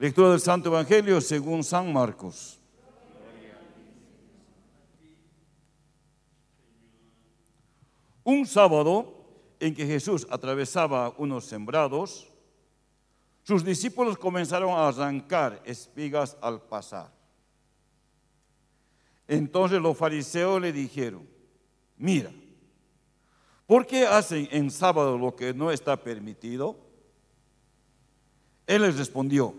Lectura del Santo Evangelio según San Marcos. Un sábado en que Jesús atravesaba unos sembrados, sus discípulos comenzaron a arrancar espigas al pasar. Entonces los fariseos le dijeron, mira, ¿por qué hacen en sábado lo que no está permitido? Él les respondió,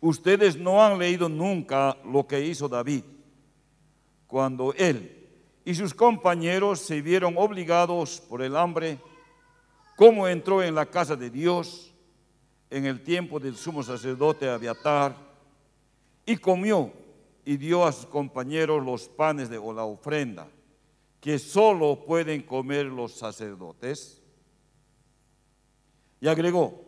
Ustedes no han leído nunca lo que hizo David cuando él y sus compañeros se vieron obligados por el hambre, cómo entró en la casa de Dios en el tiempo del sumo sacerdote Abiatar y comió y dio a sus compañeros los panes de la ofrenda que solo pueden comer los sacerdotes. Y agregó,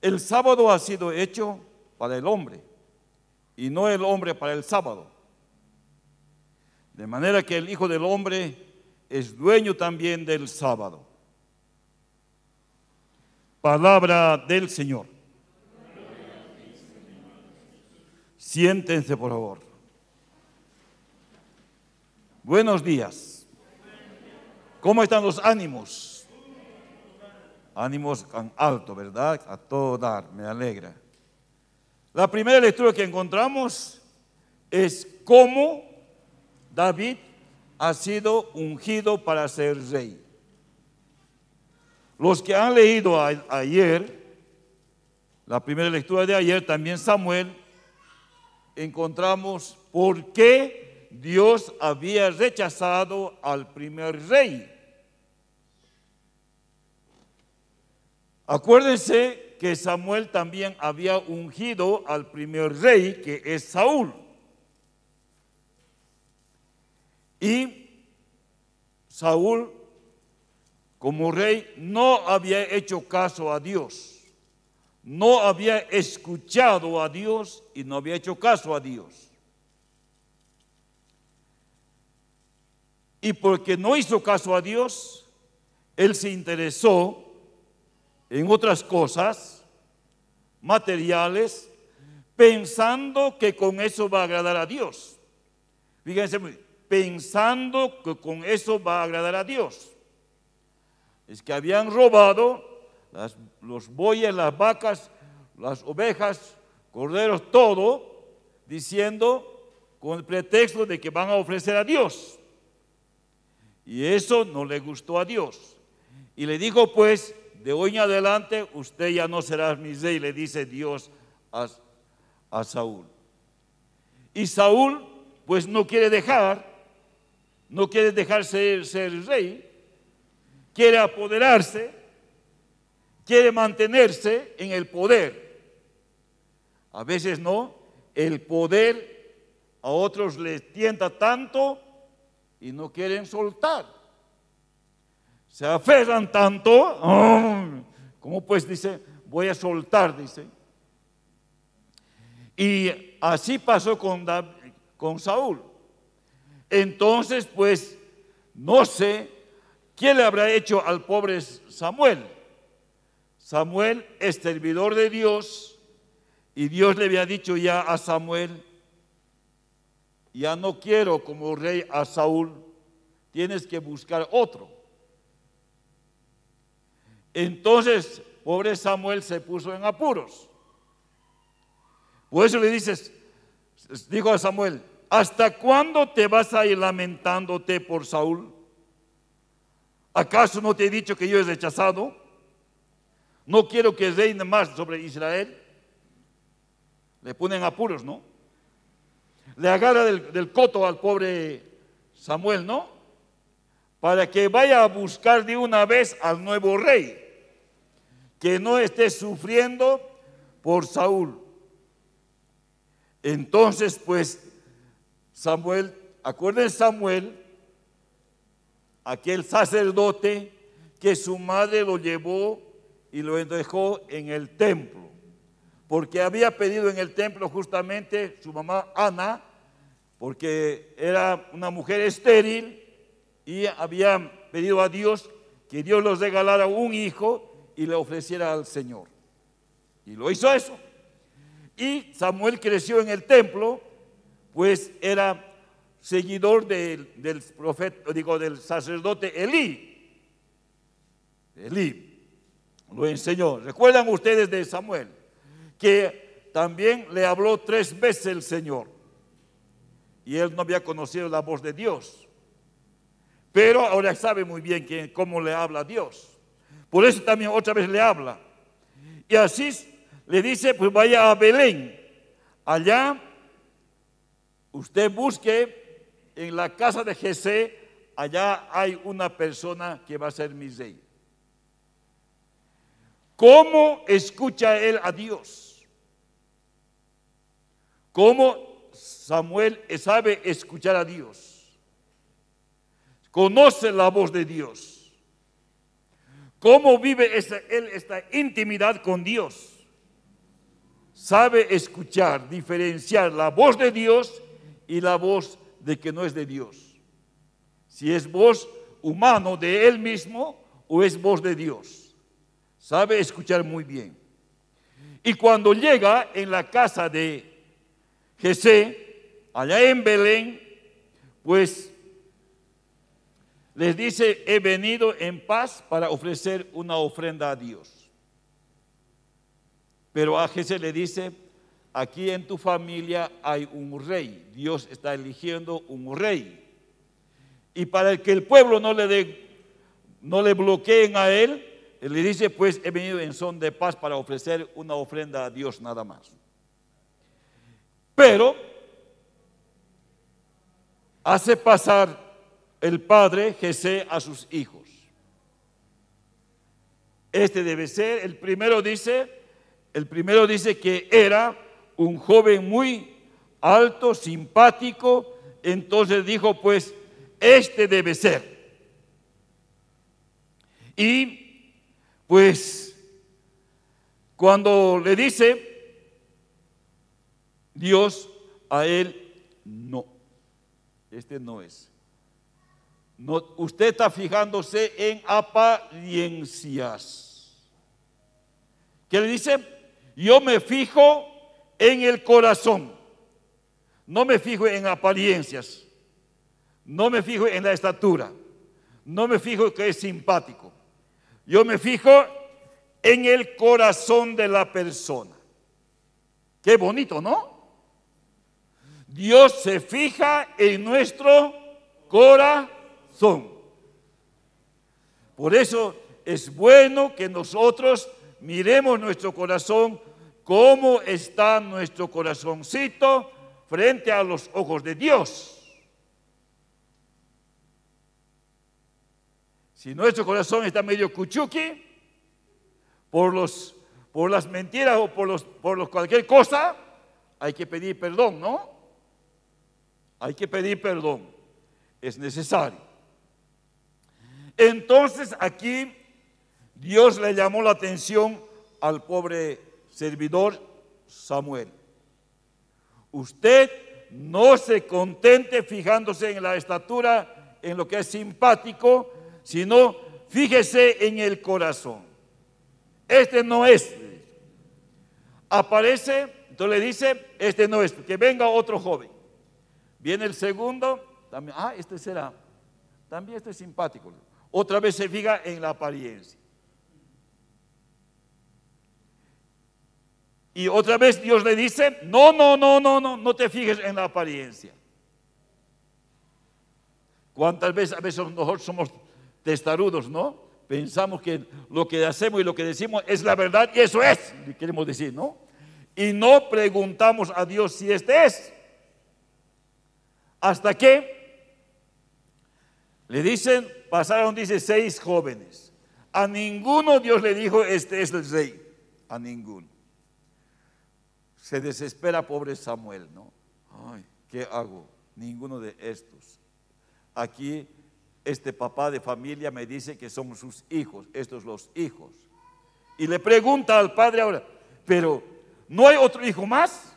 el sábado ha sido hecho para el hombre y no el hombre para el sábado. De manera que el Hijo del Hombre es dueño también del sábado. Palabra del Señor. Siéntense, por favor. Buenos días. ¿Cómo están los ánimos? Ánimos alto, ¿verdad? A todo dar, me alegra. La primera lectura que encontramos es cómo David ha sido ungido para ser rey. Los que han leído ayer, la primera lectura de ayer, también Samuel, encontramos por qué Dios había rechazado al primer rey. Acuérdense que Samuel también había ungido al primer rey, que es Saúl. Y Saúl, como rey, no había hecho caso a Dios, no había escuchado a Dios y no había hecho caso a Dios. Y porque no hizo caso a Dios, él se interesó en otras cosas materiales, pensando que con eso va a agradar a Dios. Fíjense, pensando que con eso va a agradar a Dios. Es que habían robado los bueyes, las vacas, las ovejas, corderos, todo, diciendo con el pretexto de que van a ofrecer a Dios. Y eso no le gustó a Dios. Y le dijo pues, de hoy en adelante usted ya no será mi rey, le dice Dios a, Saúl. Y Saúl pues no quiere dejar, no quiere dejarse ser rey, quiere apoderarse, quiere mantenerse en el poder. A veces no, el poder a otros les tienta tanto y no quieren soltar se aferran tanto, como pues dice, voy a soltar, dice. Y así pasó con, con Saúl. Entonces, pues, no sé quién le habrá hecho al pobre Samuel. Samuel es servidor de Dios y Dios le había dicho ya a Samuel, ya no quiero como rey a Saúl, tienes que buscar otro. Entonces, pobre Samuel se puso en apuros. Por eso le dices, dijo a Samuel, ¿hasta cuándo te vas a ir lamentándote por Saúl? ¿Acaso no te he dicho que yo he rechazado? No quiero que reine más sobre Israel. Le ponen apuros, ¿no? Le agarra del coto al pobre Samuel, ¿no? Para que vaya a buscar de una vez al nuevo rey que no esté sufriendo por Saúl. Entonces, pues, Samuel, acuerden Samuel, aquel sacerdote que su madre lo llevó y lo dejó en el templo, porque había pedido en el templo justamente su mamá Ana, porque era una mujer estéril y había pedido a Dios que Dios los regalara un hijo y le ofreciera al Señor. Y lo hizo eso. Y Samuel creció en el templo, pues era seguidor del, profeta, digo, del sacerdote Elí. Elí lo enseñó. ¿Recuerdan ustedes de Samuel? Que también le habló tres veces el Señor. Y él no había conocido la voz de Dios. Pero ahora sabe muy bien cómo le habla Dios. Por eso también otra vez le habla. Y así le dice, pues vaya a Belén. Allá usted busque en la casa de Jesús, allá hay una persona que va a ser mi rey. ¿Cómo escucha él a Dios? ¿Cómo Samuel sabe escuchar a Dios? Conoce la voz de Dios. ¿Cómo vive él esta intimidad con Dios? Sabe escuchar, diferenciar la voz de Dios y la voz de que no es de Dios. Si es voz humano de él mismo o es voz de Dios. Sabe escuchar muy bien. Y cuando llega en la casa de Jesé, allá en Belén, pues les dice, he venido en paz para ofrecer una ofrenda a Dios. Pero a Jesús le dice, aquí en tu familia hay un rey, Dios está eligiendo un rey. Y para que el pueblo no le, no le bloqueen a él, él le dice, pues he venido en son de paz para ofrecer una ofrenda a Dios nada más. Pero hace pasar el padre jese a sus hijos. Este debe ser, el primero dice, el primero dice que era un joven muy alto, simpático, entonces dijo pues, este debe ser. Y pues cuando le dice Dios a él, no, este no es usted está fijándose en apariencias. ¿Qué le dice? Yo me fijo en el corazón. No me fijo en apariencias. No me fijo en la estatura. No me fijo que es simpático. Yo me fijo en el corazón de la persona. Qué bonito, ¿no? Dios se fija en nuestro corazón. Por eso es bueno que nosotros miremos nuestro corazón, cómo está nuestro corazoncito frente a los ojos de Dios. Si nuestro corazón está medio cuchuqui, por, los, por las mentiras o por, los, por los cualquier cosa, hay que pedir perdón, ¿no? Hay que pedir perdón. Es necesario. Entonces aquí Dios le llamó la atención al pobre servidor Samuel. Usted no se contente fijándose en la estatura, en lo que es simpático, sino fíjese en el corazón. Este no es. Aparece, entonces le dice, este no es, que venga otro joven. Viene el segundo, también, ah, este será, también este es simpático. Otra vez se fija en la apariencia. Y otra vez Dios le dice, no, no, no, no, no, no te fijes en la apariencia. ¿Cuántas veces a veces nosotros somos testarudos, no? Pensamos que lo que hacemos y lo que decimos es la verdad y eso es, queremos decir, ¿no? Y no preguntamos a Dios si este es. Hasta que le dicen, pasaron, dice, seis jóvenes. A ninguno Dios le dijo, este es el rey. A ninguno. Se desespera pobre Samuel, ¿no? Ay, ¿qué hago? Ninguno de estos. Aquí este papá de familia me dice que son sus hijos, estos los hijos. Y le pregunta al padre ahora, pero ¿no hay otro hijo más?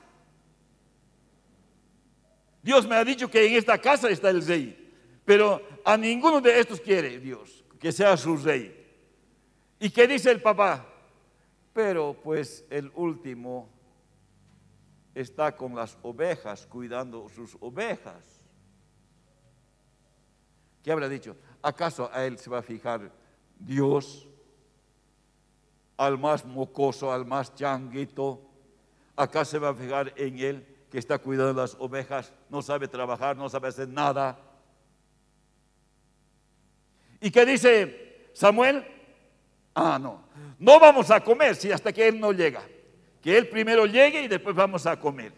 Dios me ha dicho que en esta casa está el rey, pero a ninguno de estos quiere Dios que sea su rey. ¿Y qué dice el papá? Pero pues el último está con las ovejas, cuidando sus ovejas. ¿Qué habrá dicho? ¿Acaso a él se va a fijar Dios? Al más mocoso, al más changuito. ¿Acaso se va a fijar en él que está cuidando las ovejas? No sabe trabajar, no sabe hacer nada ¿Y qué dice Samuel? Ah, no, no vamos a comer si hasta que él no llega. Que él primero llegue y después vamos a comer.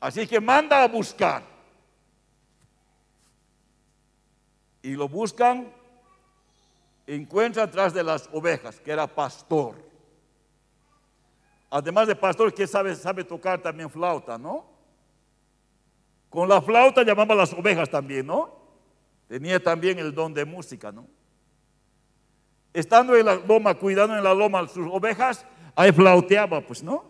Así que manda a buscar. Y lo buscan, Encuentra atrás de las ovejas, que era pastor. Además de pastor, que sabe, sabe tocar también flauta, ¿no? Con la flauta llamaba las ovejas también, ¿no? Tenía también el don de música, ¿no? Estando en la loma, cuidando en la loma sus ovejas, ahí flauteaba, pues, ¿no?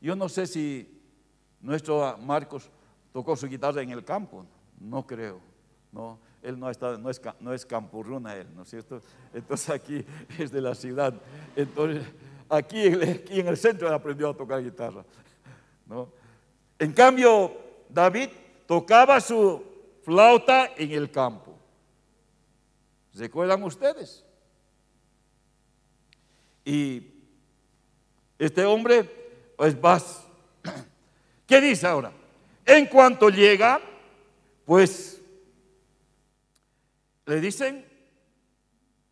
Yo no sé si nuestro Marcos tocó su guitarra en el campo, no creo, no él no, está, no, es, no es campurruna, él, ¿no es cierto? Entonces aquí es de la ciudad. Entonces aquí, aquí en el centro aprendió a tocar guitarra. ¿no? En cambio, David tocaba su flauta en el campo. ¿Recuerdan ustedes? Y este hombre es vas. ¿Qué dice ahora? En cuanto llega, pues le dicen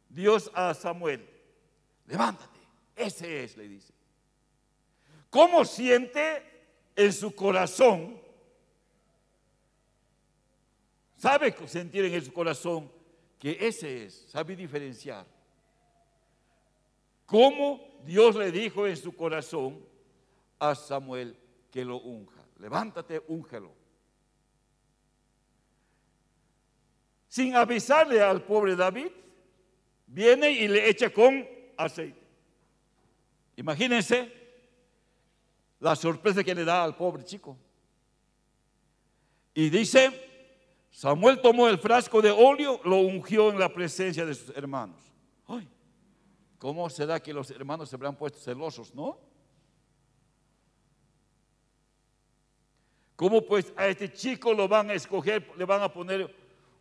Dios a Samuel, levántate, ese es, le dice. ¿Cómo siente en su corazón sabe sentir en su corazón que ese es, sabe diferenciar. ¿Cómo Dios le dijo en su corazón a Samuel que lo unja? Levántate, úngelo. Sin avisarle al pobre David, viene y le echa con aceite. Imagínense la sorpresa que le da al pobre chico. Y dice, Samuel tomó el frasco de óleo, lo ungió en la presencia de sus hermanos. Ay, ¿cómo será que los hermanos se habrán puesto celosos, no? ¿Cómo pues a este chico lo van a escoger, le van a poner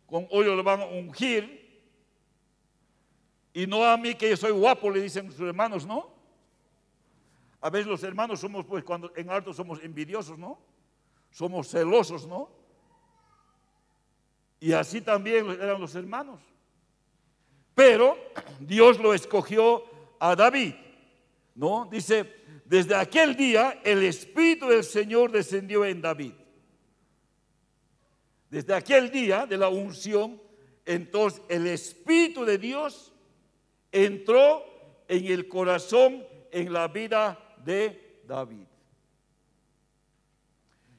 con óleo, lo van a ungir? Y no a mí que yo soy guapo, le dicen sus hermanos, ¿no? A veces los hermanos somos, pues, cuando en alto somos envidiosos, ¿no? Somos celosos, ¿no? Y así también eran los hermanos. Pero Dios lo escogió a David. ¿No? Dice, desde aquel día el Espíritu del Señor descendió en David. Desde aquel día de la unción, entonces el Espíritu de Dios entró en el corazón, en la vida de David.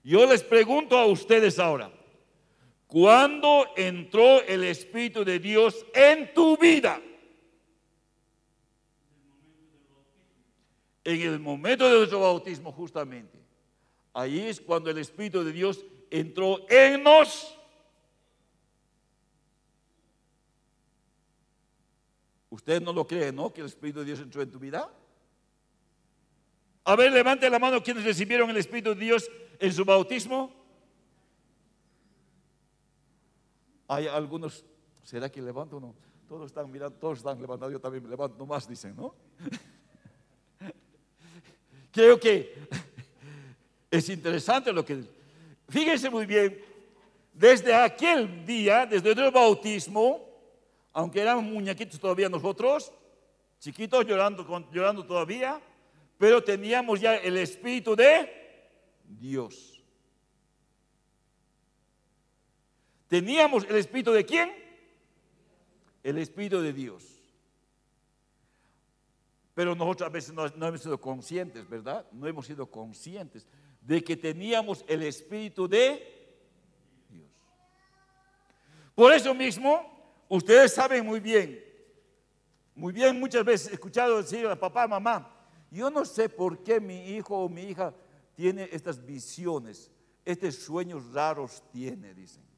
Yo les pregunto a ustedes ahora, cuando entró el Espíritu de Dios en tu vida? En el momento de nuestro bautismo, justamente. Ahí es cuando el Espíritu de Dios entró en nos. Usted no lo cree, ¿no? Que el Espíritu de Dios entró en tu vida. A ver, levante la mano quienes recibieron el Espíritu de Dios en su bautismo. Hay algunos, ¿será que levanto o no? Todos están mirando, todos están levantando, yo también me levanto más, dicen, ¿no? Creo que es interesante lo que... Fíjense muy bien, desde aquel día, desde el bautismo, aunque éramos muñequitos todavía nosotros, chiquitos llorando, llorando todavía, pero teníamos ya el Espíritu de Dios. Teníamos el Espíritu de quién? El Espíritu de Dios. Pero nosotros a veces no, hemos sido conscientes, ¿verdad? No hemos sido conscientes de que teníamos el Espíritu de Dios. Por eso mismo, ustedes saben muy bien, muy bien muchas veces he escuchado decir a papá, mamá, yo no sé por qué mi hijo o mi hija tiene estas visiones, estos sueños raros tiene, dicen.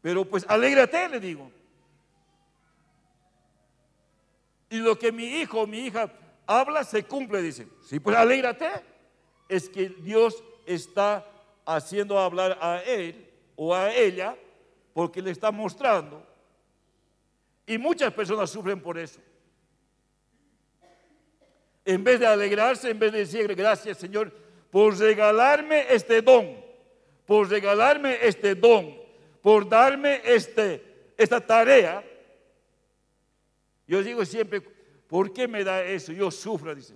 Pero pues alégrate, le digo. Y lo que mi hijo o mi hija habla se cumple, dice. Sí, pues alégrate. Es que Dios está haciendo hablar a él o a ella porque le está mostrando. Y muchas personas sufren por eso. En vez de alegrarse, en vez de decir gracias Señor por regalarme este don, por regalarme este don, por darme este, esta tarea. Yo digo siempre, ¿por qué me da eso? Yo sufro, dice,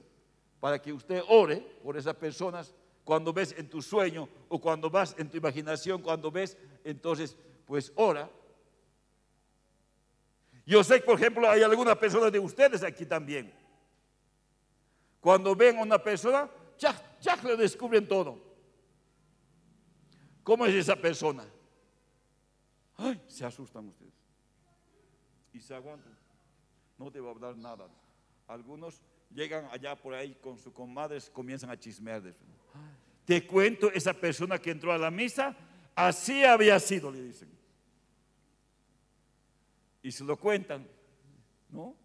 para que usted ore por esas personas cuando ves en tu sueño o cuando vas en tu imaginación, cuando ves, entonces, pues ora. Yo sé, por ejemplo, hay algunas personas de ustedes aquí también. Cuando ven a una persona, ya, ya le descubren todo. ¿Cómo es esa persona? ¡Ay! Se asustan ustedes. Y se aguantan. No debo hablar nada. Algunos llegan allá por ahí con sus comadres, comienzan a chismear Te cuento, esa persona que entró a la misa, así había sido, le dicen. Y se lo cuentan, ¿no?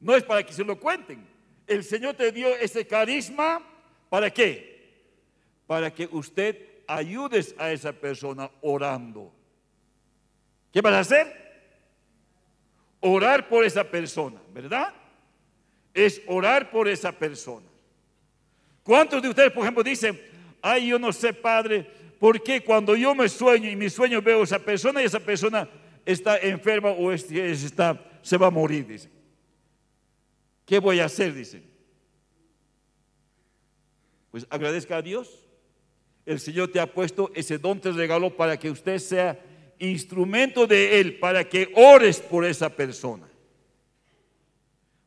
No es para que se lo cuenten. El Señor te dio ese carisma, ¿para qué? Para que usted ayudes a esa persona orando. ¿Qué vas a hacer? Orar por esa persona, ¿verdad? Es orar por esa persona. ¿Cuántos de ustedes, por ejemplo, dicen, ay, yo no sé, Padre, por qué cuando yo me sueño y mi sueño veo a esa persona y esa persona está enferma o está, se va a morir, dicen. ¿Qué voy a hacer? dicen? Pues agradezca a Dios. El Señor te ha puesto ese don, te regaló para que usted sea instrumento de Él para que ores por esa persona.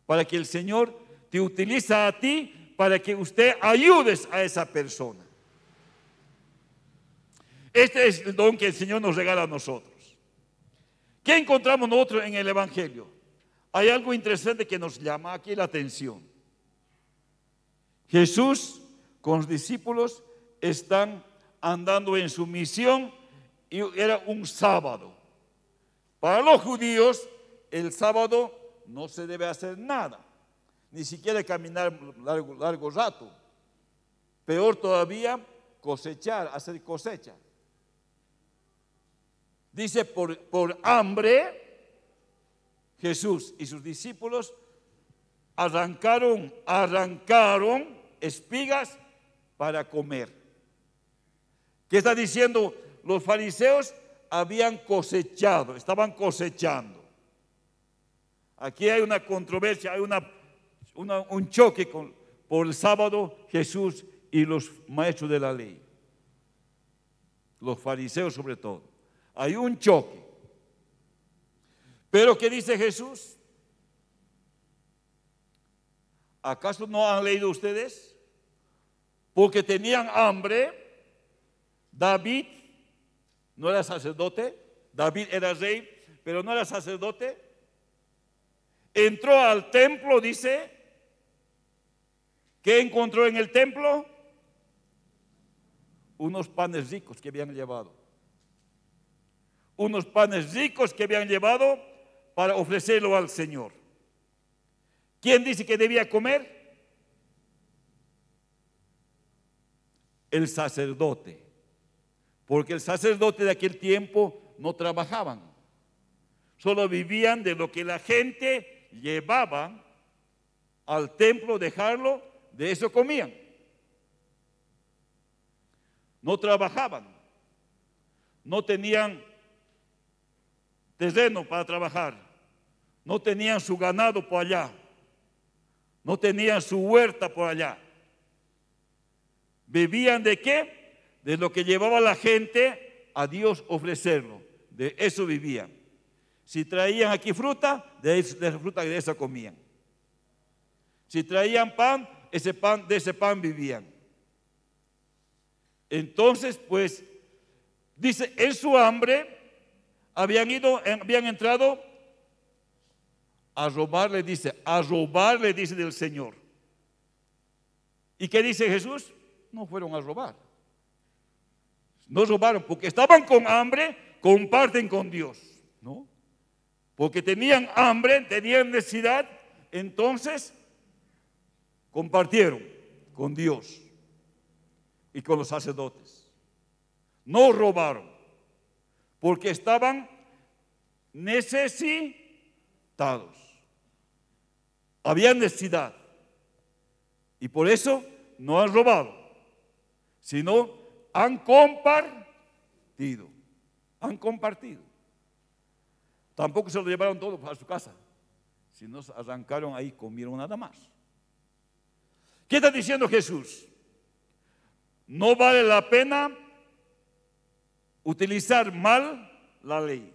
Para que el Señor te utiliza a ti para que usted ayudes a esa persona. Este es el don que el Señor nos regala a nosotros. ¿Qué encontramos nosotros en el Evangelio? Hay algo interesante que nos llama aquí la atención. Jesús con sus discípulos están andando en su misión y era un sábado. Para los judíos, el sábado no se debe hacer nada, ni siquiera caminar largo, rato. Peor todavía, cosechar, hacer cosecha. Dice, por, por hambre, Jesús y sus discípulos arrancaron, arrancaron espigas para comer. ¿Qué está diciendo? los fariseos habían cosechado, estaban cosechando. Aquí hay una controversia, hay un choque con, por el sábado Jesús y los maestros de la ley, los fariseos sobre todo. Hay un choque. Pero ¿qué dice Jesús? ¿Acaso no han leído ustedes? Porque tenían hambre, David no era sacerdote, David era rey, pero no era sacerdote. Entró al templo, dice, ¿qué encontró en el templo? Unos panes ricos que habían llevado. Unos panes ricos que habían llevado para ofrecerlo al Señor. ¿Quién dice que debía comer? El sacerdote porque el sacerdote de aquel tiempo no trabajaban, solo vivían de lo que la gente llevaba al templo, dejarlo, de eso comían. No trabajaban, no tenían terreno para trabajar, no tenían su ganado por allá, no tenían su huerta por allá. ¿Vivían de qué? de lo que llevaba la gente a Dios ofrecerlo. De eso vivían. Si traían aquí fruta, de, esa fruta de esa comían. Si traían pan, ese pan, de ese pan vivían. Entonces, pues, dice, en su hambre habían ido, habían entrado a robarle, dice, a robarle, dice del Señor. ¿Y qué dice Jesús? No fueron a robar. No robaron porque estaban con hambre, comparten con Dios, ¿no? Porque tenían hambre, tenían necesidad, entonces compartieron con Dios y con los sacerdotes. No robaron porque estaban necesitados. Había necesidad. Y por eso no han robado, sino han compartido. Han compartido. Tampoco se lo llevaron todos a su casa. Si arrancaron ahí, comieron nada más. ¿Qué está diciendo Jesús? No vale la pena utilizar mal la ley.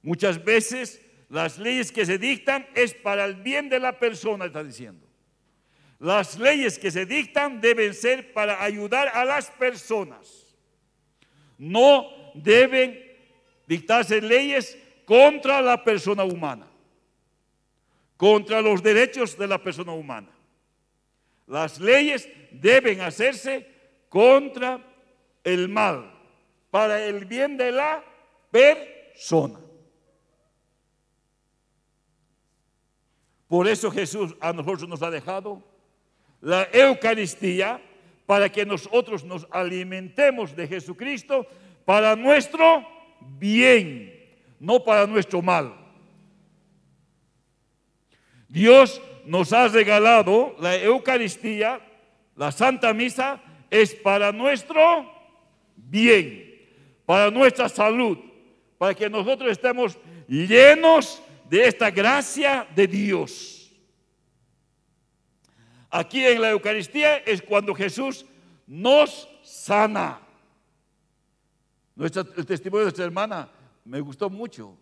Muchas veces las leyes que se dictan es para el bien de la persona, está diciendo. Las leyes que se dictan deben ser para ayudar a las personas. No deben dictarse leyes contra la persona humana, contra los derechos de la persona humana. Las leyes deben hacerse contra el mal, para el bien de la persona. Por eso Jesús a nosotros nos ha dejado la Eucaristía para que nosotros nos alimentemos de Jesucristo para nuestro bien, no para nuestro mal. Dios nos ha regalado la Eucaristía, la Santa Misa, es para nuestro bien, para nuestra salud, para que nosotros estemos llenos de esta gracia de Dios. Aquí en la Eucaristía es cuando Jesús nos sana. el testimonio de nuestra hermana me gustó mucho.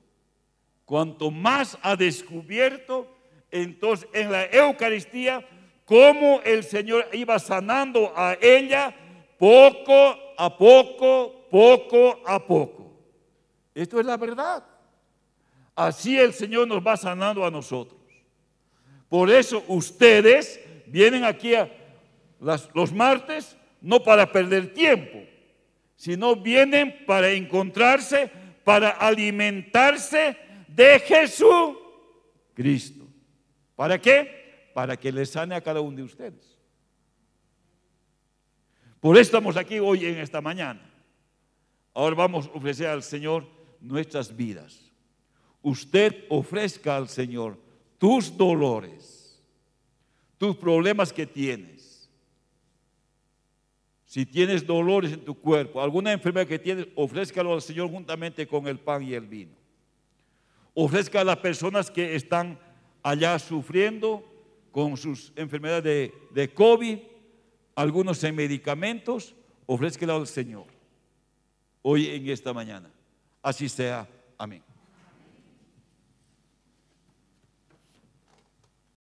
Cuanto más ha descubierto entonces en la Eucaristía cómo el Señor iba sanando a ella poco a poco, poco a poco. Esto es la verdad. Así el Señor nos va sanando a nosotros. Por eso ustedes vienen aquí los martes no para perder tiempo, sino vienen para encontrarse, para alimentarse de Jesús Cristo. ¿Para qué? Para que le sane a cada uno de ustedes. Por eso estamos aquí hoy en esta mañana. Ahora vamos a ofrecer al Señor nuestras vidas. Usted ofrezca al Señor tus dolores tus problemas que tienes. Si tienes dolores en tu cuerpo, alguna enfermedad que tienes, ofrézcalo al Señor juntamente con el pan y el vino. Ofrezca a las personas que están allá sufriendo con sus enfermedades de, COVID, algunos medicamentos, ofrézcalo al Señor hoy en esta mañana. Así sea. Amén.